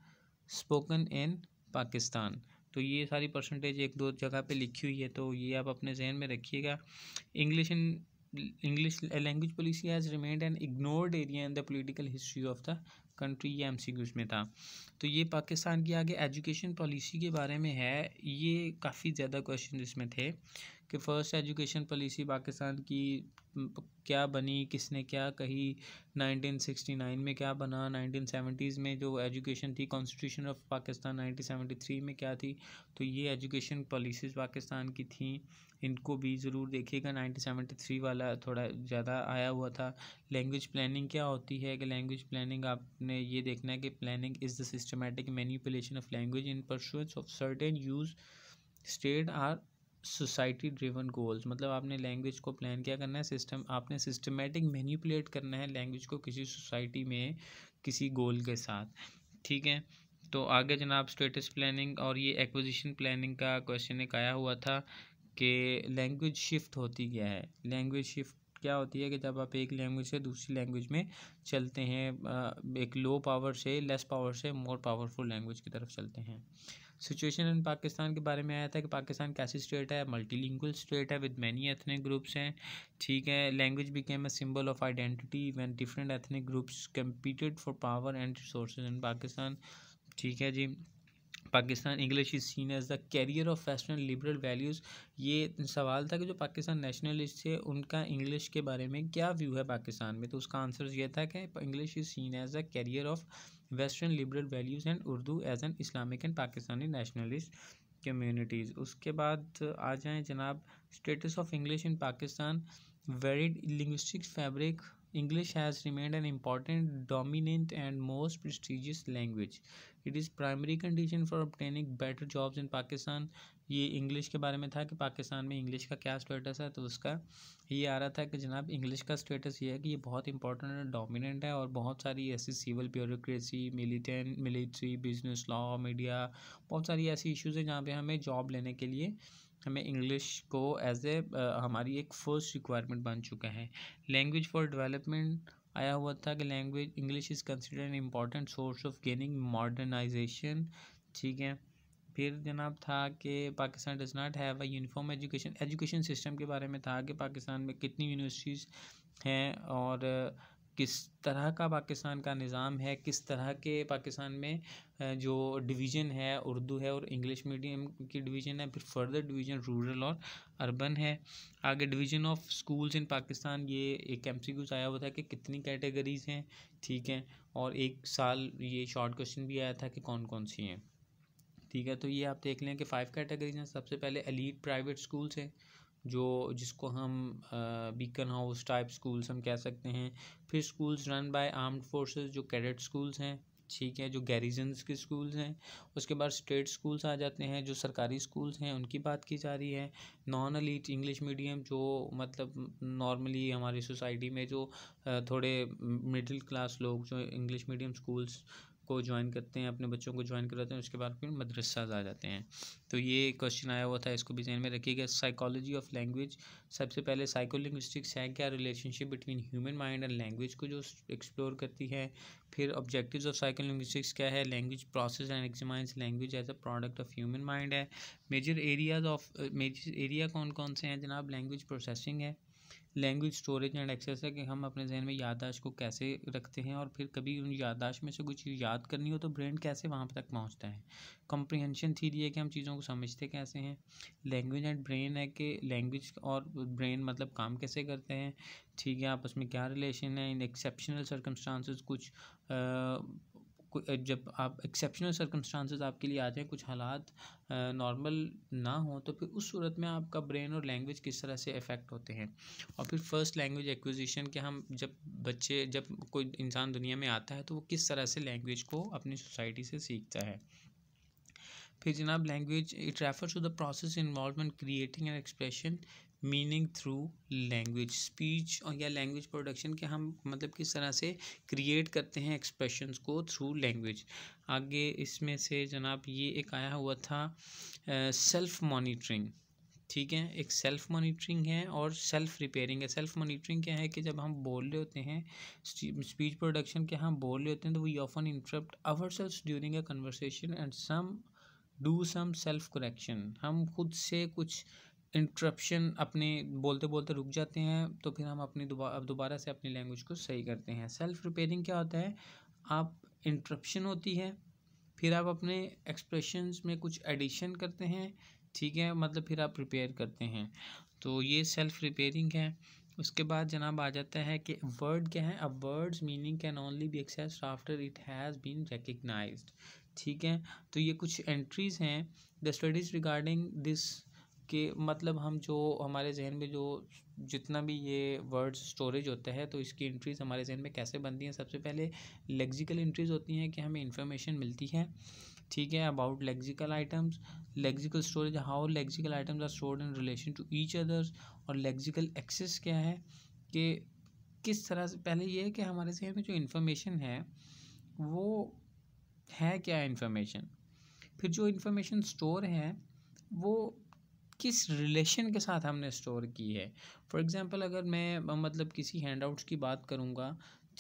spoken in Pakistan तो ये सारी परसेंटेज एक दो जगह पे लिखी हुई है तो ये आप अपने जहन में रखिएगा English in English language policy has remained an ignored area in the political history of the country ये एम में था तो ये पाकिस्तान की आगे एजुकेशन पॉलिसी के बारे में है ये काफ़ी ज़्यादा क्वेश्चन इसमें थे कि फ़र्स्ट एजुकेशन पॉलिसी पाकिस्तान की क्या बनी किसने क्या कही 1969 में क्या बना 1970s में जो एजुकेशन थी कॉन्स्टिट्यूशन ऑफ पाकिस्तान 1973 में क्या थी तो ये एजुकेशन पॉलिसीज़ पाकिस्तान की थी इनको भी ज़रूर देखिएगा 1973 वाला थोड़ा ज़्यादा आया हुआ था लैंग्वेज प्लानिंग क्या होती है कि लैंग्वेज प्लानिंग आपने ये देखना है कि planning is the systematic manipulation of language in pursuance of certain use state or society driven goals मतलब आपने लैंग्वेज को प्लान क्या करना है सिस्टम आपने सिस्टमेटिक मैन्यूपुलेट करना है लैंग्वेज को किसी सोसाइटी में किसी गोल के साथ ठीक है तो आगे जनाब स्टेटस प्लानिंग और ये एक्विजिशन प्लानिंग का क्वेश्चन एक आया हुआ था कि लैंग्वेज शिफ्ट होती क्या है लैंग्वेज शिफ्ट क्या होती है कि जब आप एक लैंग्वेज से दूसरी लैंग्वेज में चलते हैं एक लो पावर से लेस पावर से मोर पावरफुल लैंग्वेज की तरफ चलते हैं सिचुएशन इन पाकिस्तान के बारे में आया था कि पाकिस्तान कैसी स्टेट है मल्टीलिंगुअल स्टेट है विद मैनी एथनिक ग्रुप्स हैं ठीक है language became a symbol of identity when different ethnic groups competed for power and resource in Pakistan ठीक है जी Pakistan English is seen as the carrier of western liberal values ये सवाल था कि जो पाकिस्तान नेशनलिस्ट थे उनका इंग्लिश के बारे में क्या व्यू है पाकिस्तान में तो उसका आंसर ये था कि English is seen as the carrier of western liberal values and urdu as an islamic and pakistani nationalist communities Uske बाद आ जाएं status of english in pakistan varied linguistic fabric English has remained an important, dominant, and most prestigious language. It is primary condition for obtaining better jobs in Pakistan. ये English के बारे में था कि पाकिस्तान में English का क्या स्टेटस है तो उसका ये आ रहा था कि जनाब इंग्लिश का स्टेटस ये है कि ये बहुत इंपॉर्टेंट और डोमिनेंट है और बहुत सारी ऐसी civil bureaucracy militant military business law media बहुत सारी ऐसी इश्यूज़ हैं जहाँ पर हमें जॉब लेने के लिए हमें इंग्लिश को एज ए हमारी एक फर्स्ट रिक्वायरमेंट बन चुका है लैंग्वेज फॉर डेवलपमेंट आया हुआ था कि language English is consider an important source of gaining modernization ठीक है फिर जनाब था कि Pakistan does not have a uniform education education system के बारे में था कि पाकिस्तान में कितनी यूनिवर्सिटीज़ हैं और किस तरह का पाकिस्तान का निज़ाम है किस तरह के पाकिस्तान में जो डिवीज़न है उर्दू है और इंग्लिश मीडियम की डिवीज़न है फिर फर्दर डिवीज़न रूरल और अर्बन है आगे division of schools in Pakistan ये एक एम सी आया हुआ था कि कितनी कैटेगरीज़ हैं ठीक हैं और एक साल ये शॉर्ट क्वेश्चन भी आया था कि कौन कौन सी हैं ठीक है तो ये आप देख लें कि फ़ाइव कैटेगरीज हैं सबसे पहले एलीट प्राइवेट स्कूल्स हैं जो जिसको हम बीकन हाउस टाइप स्कूल्स हम कह सकते हैं फिर schools run by armed forces जो कैडेट स्कूल्स हैं ठीक है जो गैरिजन्स के स्कूल्स हैं उसके बाद स्टेट स्कूल्स आ जाते हैं जो सरकारी स्कूल्स हैं उनकी बात की जा रही है नॉन अलीट इंग्लिश मीडियम जो मतलब नॉर्मली हमारी सोसाइटी में जो थोड़े मिडिल क्लास लोग जो इंग्लिश मीडियम स्कूल्स को ज्वाइन करते हैं अपने बच्चों को ज्वाइन कराते हैं उसके बाद फिर मदरसा आ जाते हैं तो ये क्वेश्चन आया हुआ था इसको भी जहन में रखिएगा साइकोलॉजी ऑफ लैंग्वेज सबसे पहले साइकोलिंग्विस्टिक्स है क्या relationship between human mind and language को जो एक्सप्लोर करती है फिर ऑब्जेक्टिव्स ऑफ साइकोलिंग्विस्टिक्स क्या है language process and examines language as a product of human mind है major areas of major area कौन कौन से हैं जनाब लैंग्वेज प्रोसेसिंग है लैंग्वेज स्टोरेज एंड एक्सेस है कि हम अपने जहन में याददाश्त को कैसे रखते हैं और फिर कभी उन याददाश्त में से कुछ याद करनी हो तो ब्रेन कैसे वहाँ तक पहुँचता है कॉम्प्रीहेंशन थीरी है कि हम चीज़ों को समझते कैसे हैं लैंग्वेज एंड ब्रेन है कि लैंग्वेज और ब्रेन मतलब काम कैसे करते हैं ठीक है आपस में क्या रिलेशन है इन एक्सेप्शनल सर्कमस्टांसिस कुछ जब आप एक्सेप्शनल सर्कमस्टांसेस आपके लिए आ जाएँ कुछ हालात नॉर्मल ना हो तो फिर उस सूरत में आपका ब्रेन और लैंग्वेज किस तरह से अफेक्ट होते हैं और फिर फर्स्ट लैंग्वेज एक्विजिशन के हम जब बच्चे जब कोई इंसान दुनिया में आता है तो वो किस तरह से लैंग्वेज को अपनी सोसाइटी से सीखता है फिर जनाब language it refers to the process involvement creating and expression meaning through language speech और या लैंग्वेज प्रोडक्शन के हम मतलब किस तरह से क्रिएट करते हैं एक्सप्रेशंस को थ्रू लैंग्वेज आगे इसमें से जनाब ये एक आया हुआ था सेल्फ मॉनिटरिंग ठीक है एक सेल्फ मॉनिटरिंग है और सेल्फ रिपेयरिंग है सेल्फ मॉनिटरिंग क्या है कि जब हम बोल रहे होते हैं स्पीच प्रोडक्शन के हम बोल रहे होते हैं तो we often interrupt our self during a conversation and some do some self correction हम खुद से कुछ इंटरप्शन अपने बोलते बोलते रुक जाते हैं तो फिर हम अपनी दोबारा से अपनी लैंग्वेज को सही करते हैं सेल्फ रिपेयरिंग क्या होता है आप इंटरप्शन होती है फिर आप अपने एक्सप्रेशंस में कुछ एडिशन करते हैं ठीक है मतलब फिर आप रिपेयर करते हैं तो ये सेल्फ रिपेयरिंग है उसके बाद जनाब आ जाता है कि वर्ड क्या है अब words meaning can only be access after it has been recognize ठीक है तो ये कुछ एंट्रीज़ हैं द स्टडीज़ रिगार्डिंग दिस कि मतलब हम जो हमारे जहन में जो जितना भी ये वर्ड्स स्टोरेज होता है तो इसकी इंट्रीज़ हमारे जहन में कैसे बनती हैं सबसे पहले लेक्जिकल इंट्रीज़ होती हैं कि हमें इंफॉर्मेशन मिलती है ठीक है about lexical items lexical storage how lexical items are stored in relation to each others और लेक्जिकल एक्सेस क्या है कि किस तरह से पहले ये है कि हमारे जहन में जो इंफॉर्मेशन है वो है क्या इन्फॉर्मेशन फिर जो इन्फॉर्मेशन स्टोर है वो किस रिलेशन के साथ हमने स्टोर की है फॉर एग्ज़ाम्पल अगर मैं मतलब किसी हैंड आउट्स की बात करूँगा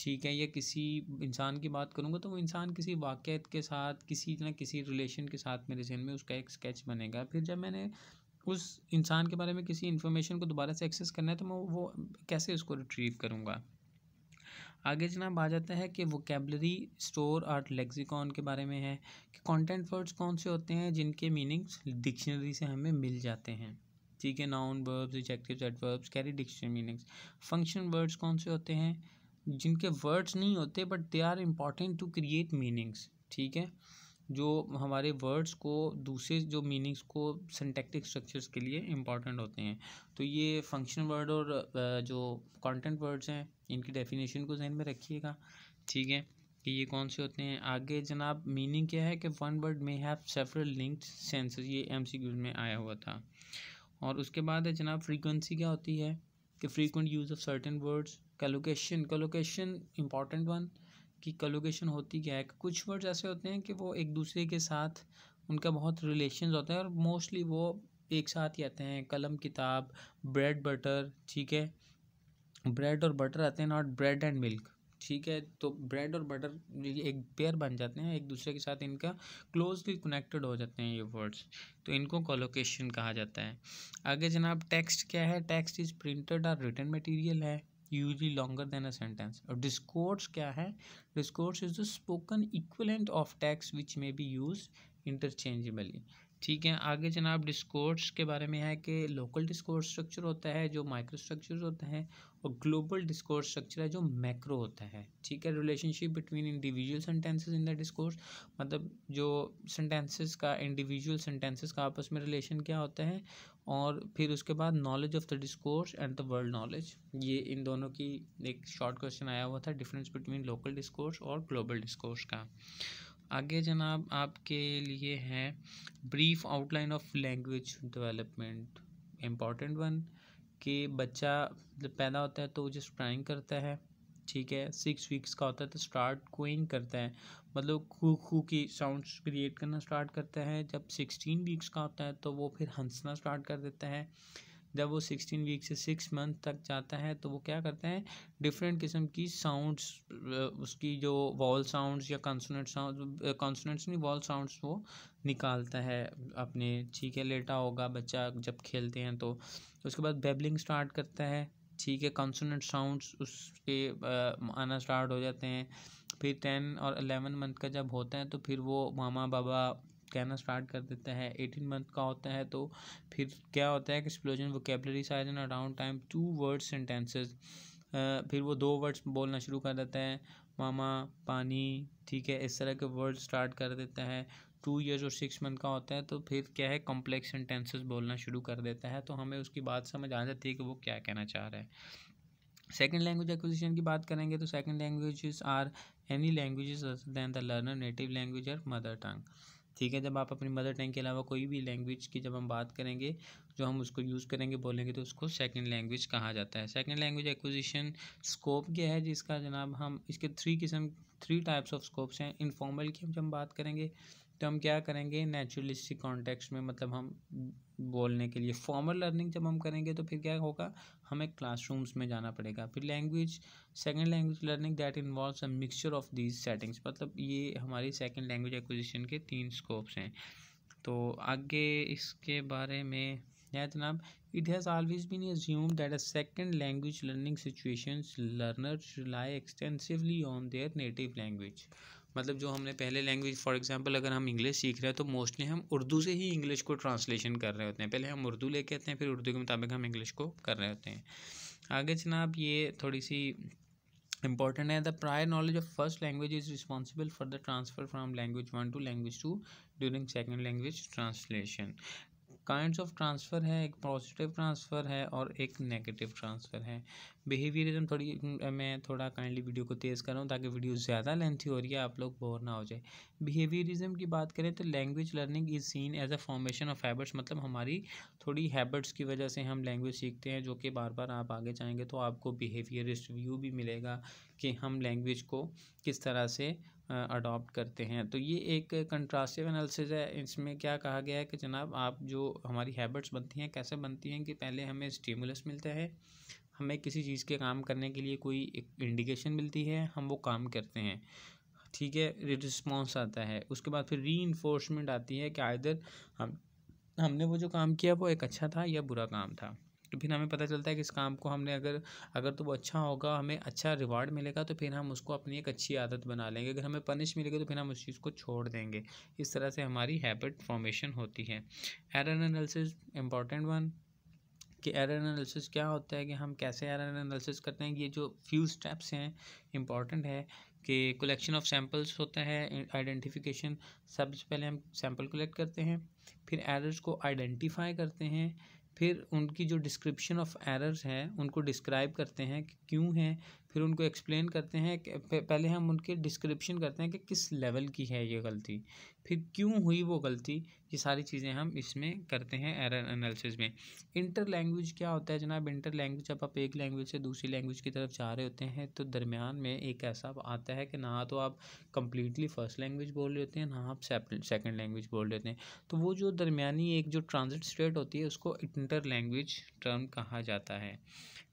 ठीक है या किसी इंसान की बात करूँगा तो वो इंसान किसी वाक़ के साथ किसी ना किसी रिलेशन के साथ मेरे जहन में उसका एक स्केच बनेगा फिर जब मैंने उस इंसान के बारे में किसी इन्फॉर्मेशन को दोबारा से एक्सेस करना है तो मैं वो कैसे उसको रिट्रीव करूँगा आगे जनाब आ जाता है कि वोकेबलरी स्टोर और लेक्सिकॉन के बारे में है कि कंटेंट वर्ड्स कौन से होते हैं जिनके मीनिंग्स डिक्शनरी से हमें मिल जाते हैं ठीक है noun verbs adjectives adverbs carry dictionary meanings function words कौन से होते हैं जिनके वर्ड्स नहीं होते but they are important to create meanings ठीक है जो हमारे वर्ड्स को दूसरे जो मीनिंग्स को सिंटेक्टिक स्ट्रक्चर्स के लिए इम्पॉर्टेंट होते हैं तो ये फंक्शन वर्ड और जो कंटेंट वर्ड्स हैं इनकी डेफिनेशन को जहन में रखिएगा ठीक है कि ये कौन से होते हैं आगे जनाब मीनिंग क्या है कि one word may have several linked senses ये एम में आया हुआ था और उसके बाद है जनाब फ्रीक्वेंसी क्या होती है कि frequent use of certain words collocation collocation important one की कलोकेशन होती क्या है कुछ वर्ड्स ऐसे होते हैं कि वो एक दूसरे के साथ उनका बहुत रिलेशन होता है और मोस्टली वो एक साथ ही आते हैं कलम किताब ब्रेड बटर ठीक है ब्रेड और बटर आते हैं नॉट ब्रेड एंड मिल्क ठीक है तो ब्रेड और बटर एक पेयर बन जाते हैं एक दूसरे के साथ इनका क्लोजली कनेक्टेड हो जाते हैं ये वर्ड्स तो इनको कॉलोकेशन कहा जाता है आगे जनाब टेक्स्ट क्या है टेक्स्ट इज प्रिंटेड और रिटर्न मटेरियल है usually longer than a sentence और डिस्कोर्स क्या है Discourse is the spoken equivalent of text which may be used interchangeably. ठीक है आगे जनाब डिस्कोर्स के बारे में है कि लोकल डिस्कोर्स स्ट्रक्चर होता है जो माइक्रो स्ट्रक्चर होते हैं और ग्लोबल डिस्कोर्स स्ट्रक्चर है जो मैक्रो होता है ठीक है relationship between individual sentences in the discourse मतलब जो सेंटेंसेस का इंडिविजुअल सेंटेंसेस का आपस में रिलेशन क्या होता है और फिर उसके बाद knowledge of the discourse and the world knowledge ये इन दोनों की एक शॉर्ट क्वेश्चन आया हुआ था डिफरेंस बिटवीन लोकल डिस्कोर्स और ग्लोबल डिस्कोर्स का आगे जनाब आपके लिए है brief outline of language development important one कि बच्चा जब पैदा होता है तो वो जो ड्राइंग करता है ठीक है सिक्स वीक्स का होता है तो स्टार्ट कोइंग करता है मतलब खू खू की साउंड्स क्रिएट करना स्टार्ट करता है जब सिक्सटीन वीक्स का होता है तो वो फिर हंसना स्टार्ट कर देता है जब वो सिक्सटीन वीक से सिक्स मंथ तक जाता है तो वो क्या करते हैं डिफरेंट किस्म की साउंड्स उसकी जो वॉल साउंड्स या कंसोनेंट साउंड कंसोनेंट्स नहीं वॉल साउंड्स वो निकालता है अपने ठीक है लेटा होगा बच्चा जब खेलते हैं तो उसके बाद बेबलिंग स्टार्ट करता है ठीक है कंसोनेंट साउंड्स उसके आना स्टार्ट हो जाते हैं फिर टेन और अलेवन मंथ का जब होता है तो फिर वो मामा बाबा कहना स्टार्ट कर देते हैं एटीन मंथ का होता है तो फिर क्या होता है explosion vocabulary size and around time two word sentences फिर वो दो वर्ड्स बोलना शुरू कर देते हैं मामा पानी ठीक है इस तरह के वर्ड स्टार्ट कर देते हैं टू ईयर्स और सिक्स मंथ का होता है तो फिर क्या है कॉम्प्लेक्स सेंटेंसेस बोलना शुरू कर देता है तो हमें उसकी बात समझ आ जाती है कि वो क्या कहना चाह रहा है सेकेंड लैंग्वेज एक्विजिशन की बात करेंगे तो second languages are any languages than the learner native language और मदर टंग ठीक है जब आप अपनी मदर टंग के अलावा कोई भी लैंग्वेज की जब हम बात करेंगे जो हम उसको यूज़ करेंगे बोलेंगे तो उसको सेकेंड लैंग्वेज कहा जाता है सेकेंड लैंग्वेज एक्विजिशन स्कोप क्या है जिसका जनाब हम इसके थ्री किस्म थ्री टाइप्स ऑफ स्कोप्स हैं इनफॉर्मल की हम जब बात करेंगे तो हम क्या करेंगे नेचुरलिस्टिक कॉन्टेक्स्ट में मतलब हम बोलने के लिए फॉर्मल लर्निंग जब हम करेंगे तो फिर क्या होगा हमें क्लासरूम्स में जाना पड़ेगा फिर language second language learning that involves a mixture of these settings मतलब ये हमारी सेकेंड लैंग्वेज एक्विजिशन के तीन स्कोप्स हैं तो आगे इसके बारे में या जनाब it has always been assume that a second language learning situation learner rely extensively on their native language मतलब जो हमने पहले लैंग्वेज फॉर एग्जांपल अगर हम इंग्लिश सीख रहे हैं तो मोस्टली हम उर्दू से ही इंग्लिश को ट्रांसलेशन कर रहे होते हैं पहले हम उर्दू लेके आते हैं फिर उर्दू के मुताबिक हम इंग्लिश को कर रहे होते हैं आगे जनाब ये थोड़ी सी इंपॉर्टेंट है the prior knowledge of first language is responsible for the transfer from language one to language two during second language translation kinds of transfer है एक पॉजिटिव ट्रांसफ़र है और एक नेगेटिव ट्रांसफ़र है बिहेवियरिज्म थोड़ी मैं थोड़ा काइंडली वीडियो को तेज़ कर रहा हूँ ताकि वीडियो ज़्यादा लेंथी हो रही है आप लोग बोर ना हो जाए बिहेवियरिज्म की बात करें तो language learning is seen as a formation of habits मतलब हमारी थोड़ी हैबिट्स की वजह से हम लैंग्वेज सीखते हैं जो कि बार बार आप आगे जाएंगे तो आपको बिहेवियरिस्ट व्यू भी मिलेगा कि हम लैंग्वेज को किस तरह से अडॉप्ट करते हैं तो ये एक कंट्रास्टिव एनालिसिस है इसमें क्या कहा गया है कि जनाब आप जो हमारी हैबिट्स बनती हैं कैसे बनती हैं कि पहले हमें स्टिमुलस मिलता है हमें किसी चीज़ के काम करने के लिए कोई इंडिकेशन मिलती है हम वो काम करते हैं ठीक है रिस्पॉन्स आता है उसके बाद फिर री आती है कि आइदर हम हमने वो जो काम किया वो एक अच्छा था या बुरा काम था तो फिर हमें पता चलता है कि इस काम को हमने अगर अगर तो वो अच्छा होगा हमें अच्छा रिवार्ड मिलेगा तो फिर हम उसको अपनी एक अच्छी आदत बना लेंगे अगर हमें पनिश मिलेगा तो फिर हम उस चीज़ को छोड़ देंगे इस तरह से हमारी हैबिट फॉर्मेशन होती है एरर एनालिसिस इम्पॉर्टेंट वन कि एरर एनालिसिस क्या होता है कि हम कैसे एरर एनालिसिस करते हैं ये जो फ्यू स्टेप्स हैं इम्पॉर्टेंट है कि कलेक्शन ऑफ सैम्पल्स होता है आइडेंटिफिकेशन सबसे पहले हम सैम्पल कलेक्ट करते हैं फिर एरर्स को आइडेंटिफाई करते हैं फिर उनकी जो डिस्क्रिप्शन ऑफ एरर्स हैं उनको डिस्क्राइब करते हैं कि क्यों हैं फिर उनको एक्सप्लेन करते हैं पहले हम उनके डिस्क्रिप्शन करते हैं कि किस लेवल की है ये गलती फिर क्यों हुई वो गलती ये सारी चीज़ें हम इसमें करते हैं एरर एनालिसिस में इंटर लैंग्वेज क्या होता है जनाब इंटर लैंग्वेज जब आप एक लैंग्वेज से दूसरी लैंग्वेज की तरफ जा रहे होते हैं तो दरमियान में एक ऐसा आता है कि ना तो आप कम्प्लीटली फर्स्ट लैंग्वेज बोल रहे होते हैं ना आप सेकेंड लैंग्वेज बोल रहे होते हैं तो वो जो दरमियानी एक जो ट्रांजिट स्टेट होती है उसको इंटर लैंग्वेज टर्म कहा जाता है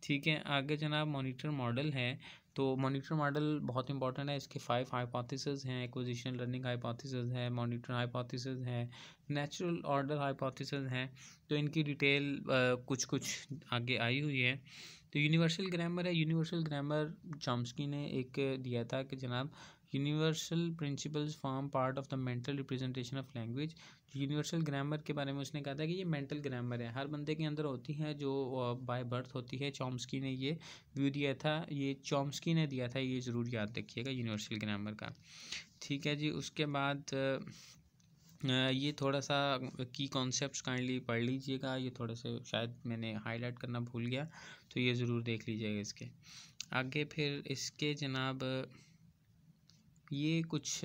ठीक है आगे जनाब मोनिटर मॉडल है तो मॉनिटर मॉडल बहुत इंपॉर्टेंट है इसके फाइव हाइपोथिस हैं एक्विजिशन लर्निंग हाइपोथिस है मॉनिटर हाइपोथिस है नेचुरल ऑर्डर हाइपोथिस हैं तो इनकी डिटेल कुछ कुछ आगे आई हुई है तो यूनिवर्सल ग्रामर है यूनिवर्सल ग्रामर चॉम्स्की ने एक दिया था कि जनाब universal principles form part of the mental representation of language universal grammar के बारे में उसने कहा था कि ये मेंटल ग्रामर है हर बंदे के अंदर होती है जो बाय बर्थ होती है चॉम्स्की ने ये व्यू दिया था ये चॉम्स्की ने दिया था ये ज़रूर याद रखिएगा यूनिवर्सल ग्रामर का ठीक है जी उसके बाद ये थोड़ा सा की कॉन्सेप्ट काइंडली पढ़ लीजिएगा ये थोड़ा से शायद मैंने हाईलाइट करना भूल गया तो ये ज़रूर देख लीजिएगा इसके आगे फिर इसके जनाब ये कुछ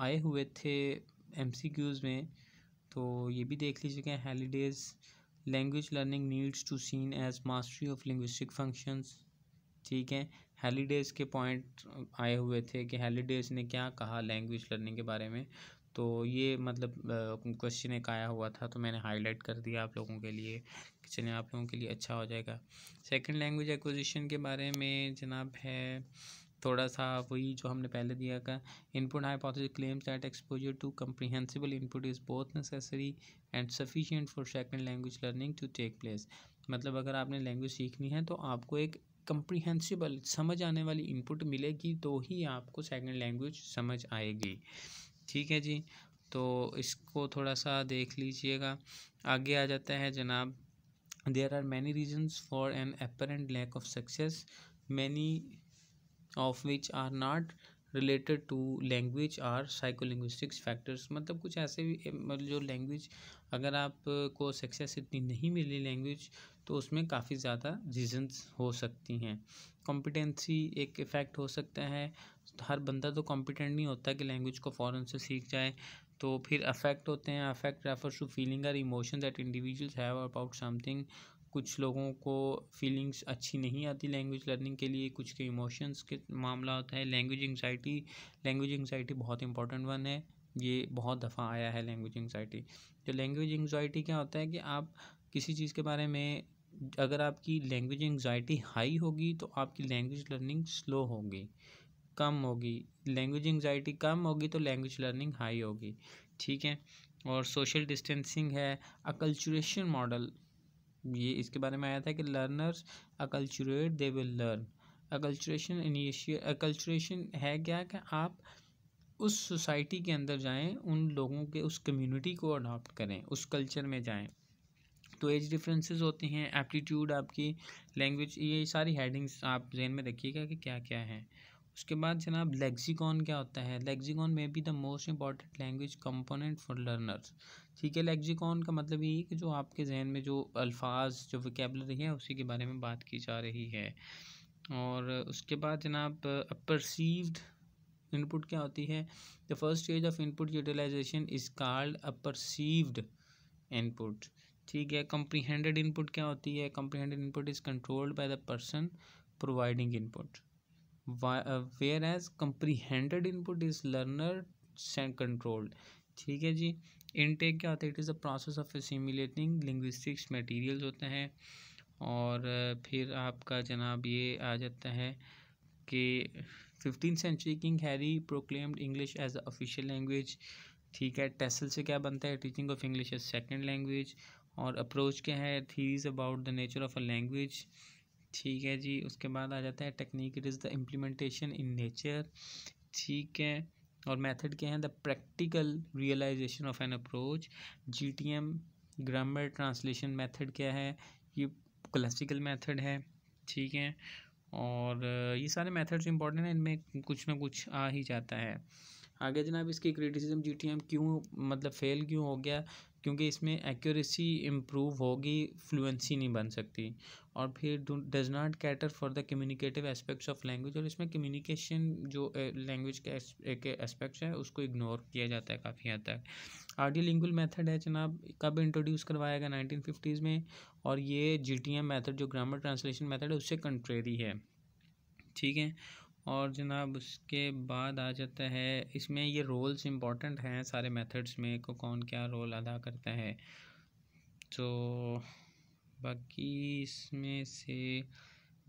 आए हुए थे एम में तो ये भी देख लीजिएगा Halliday's language learning needs to seen as mastery of linguistic functions ठीक है हेलीडेज़ के पॉइंट आए हुए थे कि हेलीडेज़ ने क्या कहा लैंग्वेज लर्निंग के बारे में तो ये मतलब क्वेश्चन एक आया हुआ था तो मैंने हाईलाइट कर दिया आप लोगों के लिए कि चलिए आप लोगों के लिए अच्छा हो जाएगा सेकंड लैंग्वेज एक्विजिशन के बारे में जनाब है थोड़ा सा वही जो हमने पहले दिया था input hypothesis claims that exposure to comprehensible input is both necessary and sufficient for second language learning to take place मतलब अगर आपने लैंग्वेज सीखनी है तो आपको एक कम्प्रीहेंसिबल समझ आने वाली इनपुट मिलेगी तो ही आपको सेकेंड लैंग्वेज समझ आएगी ठीक है जी तो इसको थोड़ा सा देख लीजिएगा आगे आ जाता है जनाब there are many reasons for an apparent lack of success many of which are not related to language or psycholinguistics factors मतलब कुछ ऐसे भी मतलब जो लैंग्वेज अगर आपको सक्सेस इतनी नहीं मिली लैंग्वेज तो उसमें काफ़ी ज़्यादा रीजन्स हो सकती हैं कॉम्पिटेंसी एक इफ़ेक्ट हो सकता है हर बंदा तो कॉम्पिटेंट नहीं होता कि लैंग्वेज को फ़ौरन से सीख जाए तो फिर अफेक्ट होते हैं affect refers to feeling or emotion that individuals have about something कुछ लोगों को फीलिंग्स अच्छी नहीं आती लैंग्वेज लर्निंग के लिए कुछ के इमोशंस के मामला होता है लैंग्वेज एंगजाइटी लैंग्वेज एंगजाइटी बहुत इंपॉर्टेंट वन है ये बहुत दफ़ा आया है लैंग्वेज एंगजाइटी तो लैंग्वेज एंगजाइटी क्या होता है कि आप किसी चीज़ के बारे में अगर आपकी लैंग्वेज एंगजाइटी हाई होगी तो आपकी लैंग्वेज लर्निंग स्लो होगी कम होगी लैंग्वेज एंगजाइटी कम होगी तो लैंग्वेज लर्निंग हाई होगी ठीक है और सोशल डिस्टेंसिंग है अकल्चुरेशन मॉडल ये इसके बारे में आया था कि learners acculturate they will learn acculturation initiate acculturation है क्या कि आप उस सोसाइटी के अंदर जाएं उन लोगों के उस कम्युनिटी को अडॉप्ट करें उस कल्चर में जाएं तो एज डिफरेंसेस होते हैं एप्टीट्यूड आपकी लैंग्वेज ये सारी हेडिंग्स आप जहन में रखिएगा कि क्या क्या है उसके बाद जनाब लेक्सिकॉन क्या होता है lexicon may be the most important language component for learners ठीक है लेक्जिकॉन का मतलब यही है कि जो आपके जहन में जो अल्फाज जो वकेबलरी है उसी के बारे में बात की जा रही है और उसके बाद जनाब अपरसीव्ड इनपुट क्या होती है the first stage of input utilization is called apperceived input ठीक है कंप्रीहेंडेड इनपुट क्या होती है comprehended input is controlled by the person providing input whereas comprehended input is learner controlled ठीक है जी इनटेक क्या होता है it is the process of assimilating linguistics materials होते हैं और फिर आपका जनाब ये आ जाता है कि fifteen century king Harry proclaimed English as official language ठीक है टेसल से क्या बनता है teaching of English as second language और अप्रोच क्या है theories about the nature of a language ठीक है जी उसके बाद आ जाता है technique it is the implementation in nature ठीक है और मेथड क्या हैं the practical realization of an approach GTM grammar translation method क्या है ये क्लासिकल मेथड है ठीक है और ये सारे मेथड्स इंपॉर्टेंट हैं इनमें कुछ ना कुछ आ ही जाता है आगे जनाब इसकी क्रिटिसिज्म जी टी एम क्यों मतलब फ़ेल क्यों हो गया क्योंकि इसमें एक्यूरेसी इम्प्रूव होगी फ्लुएंसी नहीं बन सकती और फिर does not cater for the communicative aspects of language और इसमें कम्युनिकेशन जो लैंग्वेज के एस्पेक्ट्स है उसको इग्नोर किया जाता है काफ़ी हद तक आर्डियो लिंगुल मेथड है जनाब कब इंट्रोड्यूस करवाया गया नाइनटीन फिफ्टीज़ में और ये जी टी एम मेथड जो ग्रामर ट्रांसलेशन मैथड है उससे कंट्रेरी है ठीक है और जनाब उसके बाद आ जाता है इसमें ये रोल्स इम्पॉर्टेंट हैं सारे मेथड्स में को कौन क्या रोल अदा करता है तो बाकी इसमें से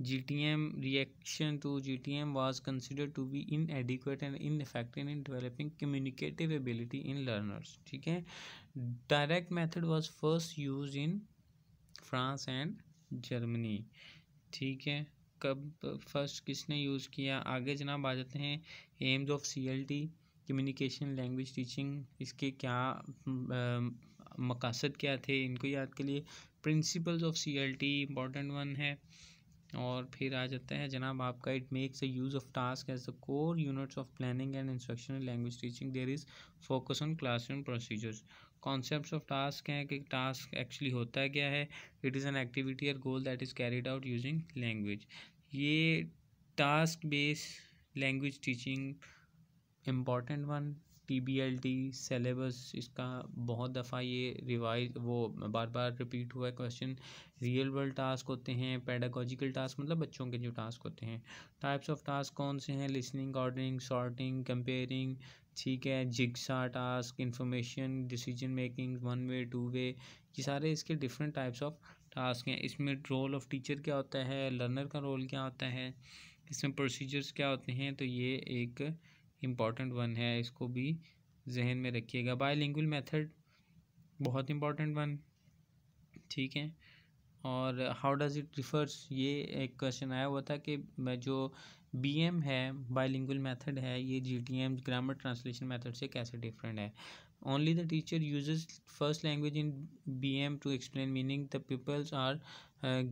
G T M reaction to G T M was consider to be inadequate and ineffective in developing communicative ability in learners ठीक है direct method was first use in France and Germany ठीक है कब first किसने use किया आगे जनाब आ जाते हैं aims of C L T communication language teaching इसके क्या मकासद क्या थे इनको याद के लिए principles of C L T important one है और फिर आ जाता है जनाब आपका it makes a use of task as the core units of planning and instructional language teaching there is focus on classroom procedures concept of task हैं कि टास्क एक्चुअली होता क्या है इट इज़ एन एक्टिविटी और goal that is carried out using language ये task base language teaching important one T B L T syllabus इसका बहुत दफ़ा ये रिवाइज वो बार बार रिपीट हुआ है क्वेश्चन रियल वर्ल्ड टास्क होते हैं पैडागोजिकल टास्क मतलब बच्चों के जो टास्क होते हैं टाइप्स ऑफ टास्क कौन से हैं लिसनिंग ऑर्डरिंग शॉर्टिंग कंपेयरिंग ठीक है jigsaw task information decision making one way two way ये सारे इसके डिफरेंट टाइप्स ऑफ टास्क हैं इसमें रोल ऑफ टीचर क्या होता है लर्नर का रोल क्या होता है इसमें प्रोसीजर्स क्या होते हैं तो ये एक इम्पॉर्टेंट वन है इसको भी जहन में रखिएगा लिंग मेथड बहुत इम्पॉर्टेंट वन ठीक है और हाउ डज़ इट रिफर्स ये एक क्वेश्चन आया हुआ था कि जो बी एम है बायलिंगुअल मेथड है ये G T M grammar translation method से कैसे डिफरेंट है only the teacher use first language in B M to explain meaning the peoples are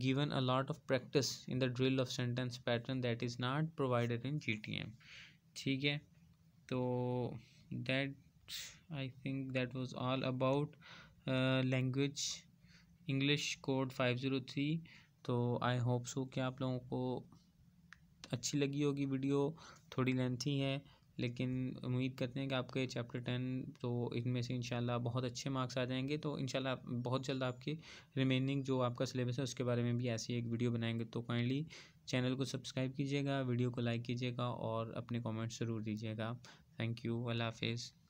given a lot of practice in the drill of sentence pattern that is not provided in G T M ठीक है तो that I think that was all about language English code five zero three तो I hope so कि आप लोगों को अच्छी लगी होगी वीडियो थोड़ी लेंथी है लेकिन उम्मीद करते हैं कि आपके चैप्टर टेन तो इनमें से इंशाल्लाह बहुत अच्छे मार्क्स आ जाएंगे तो इंशाल्लाह बहुत जल्द आपके रिमेनिंग जो आपका सिलेबस है उसके बारे में भी ऐसी एक वीडियो बनाएंगे तो काइंडली चैनल को सब्सक्राइब कीजिएगा वीडियो को लाइक कीजिएगा और अपने कॉमेंट्स ज़रूर दीजिएगा थैंक यू अल्लाह हाफिज़